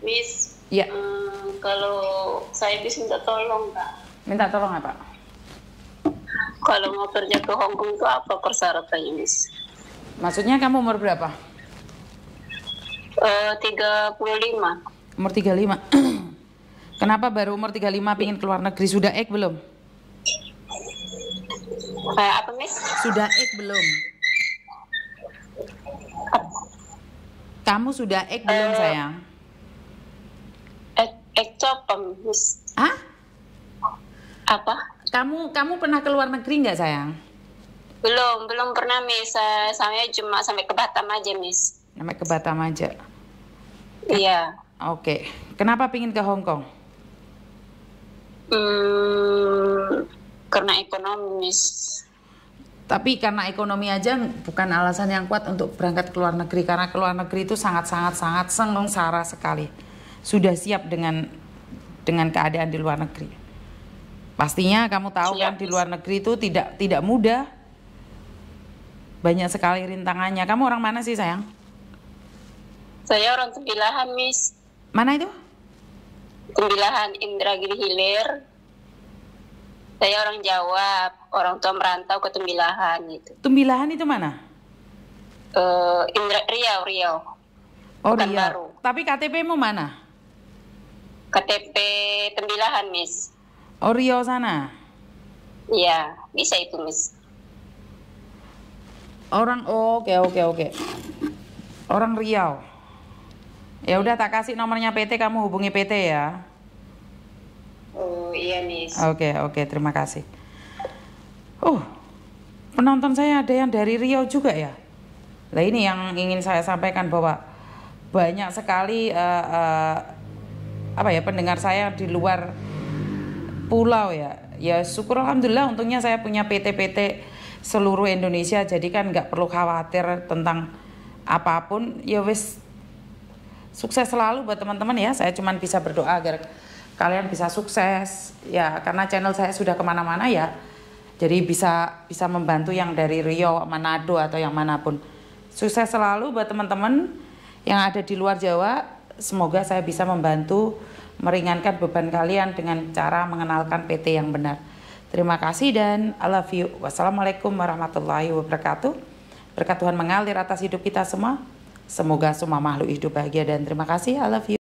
Miss, ya. um, kalau saya bisa minta tolong nggak? Minta tolong apa? Kalau mau kerja ke Hongkong Kong itu apa persyaratannya, Miss? Maksudnya kamu umur berapa? Eh, uh, 35. Umur 35. Kenapa baru umur 35 pingin keluar negeri? Sudah ek belum? Kayak eh, apa, Miss? Sudah ek belum? Kamu sudah ek belum, uh, sayang? Ectopem. Ah? Apa? Kamu kamu pernah ke luar negeri nggak sayang? Belum, belum pernah Miss. Eh, Saya cuma sampai ke Batam aja Miss. Sampai ke Batam aja. Iya. Oke. Okay. Kenapa pingin ke Hong Kong? Hmm, karena ekonomi Miss. Tapi karena ekonomi aja bukan alasan yang kuat untuk berangkat ke luar negeri karena ke luar negeri itu sangat sangat sangat sengsara sekali sudah siap dengan dengan keadaan di luar negeri. Pastinya kamu tahu siap. kan di luar negeri itu tidak tidak mudah. Banyak sekali rintangannya. Kamu orang mana sih, sayang? Saya orang Kembilahan, Miss. Mana itu? Kembilahan Indragiri Hilir. Saya orang Jawa, orang tua merantau ke Tembilahan itu Tembilahan itu mana? Uh, Indra Riau, Riau. Oh, Riau. Baru. Tapi KTP-mu mana? KTP Tembilahan, Miss. Oh, sana? Iya, bisa itu, Miss. Orang, oh, oke, okay, oke, okay, oke. Okay. Orang Riau. Ya udah tak kasih nomornya PT, kamu hubungi PT ya. Oh iya Miss. Oke okay, oke okay, terima kasih. Uh penonton saya ada yang dari Riau juga ya. Nah ini yang ingin saya sampaikan bahwa banyak sekali uh, uh, apa ya pendengar saya di luar pulau ya ya syukur alhamdulillah untungnya saya punya PT-PT seluruh Indonesia jadi kan nggak perlu khawatir tentang apapun ya wis sukses selalu buat teman-teman ya saya cuma bisa berdoa agar kalian bisa sukses ya karena channel saya sudah kemana-mana ya jadi bisa bisa membantu yang dari Rio Manado atau yang manapun sukses selalu buat teman-teman yang ada di luar Jawa semoga saya bisa membantu meringankan beban kalian dengan cara mengenalkan PT yang benar. Terima kasih dan I love you. Wassalamualaikum warahmatullahi wabarakatuh. Berkat Tuhan mengalir atas hidup kita semua. Semoga semua makhluk hidup bahagia dan terima kasih. I love you.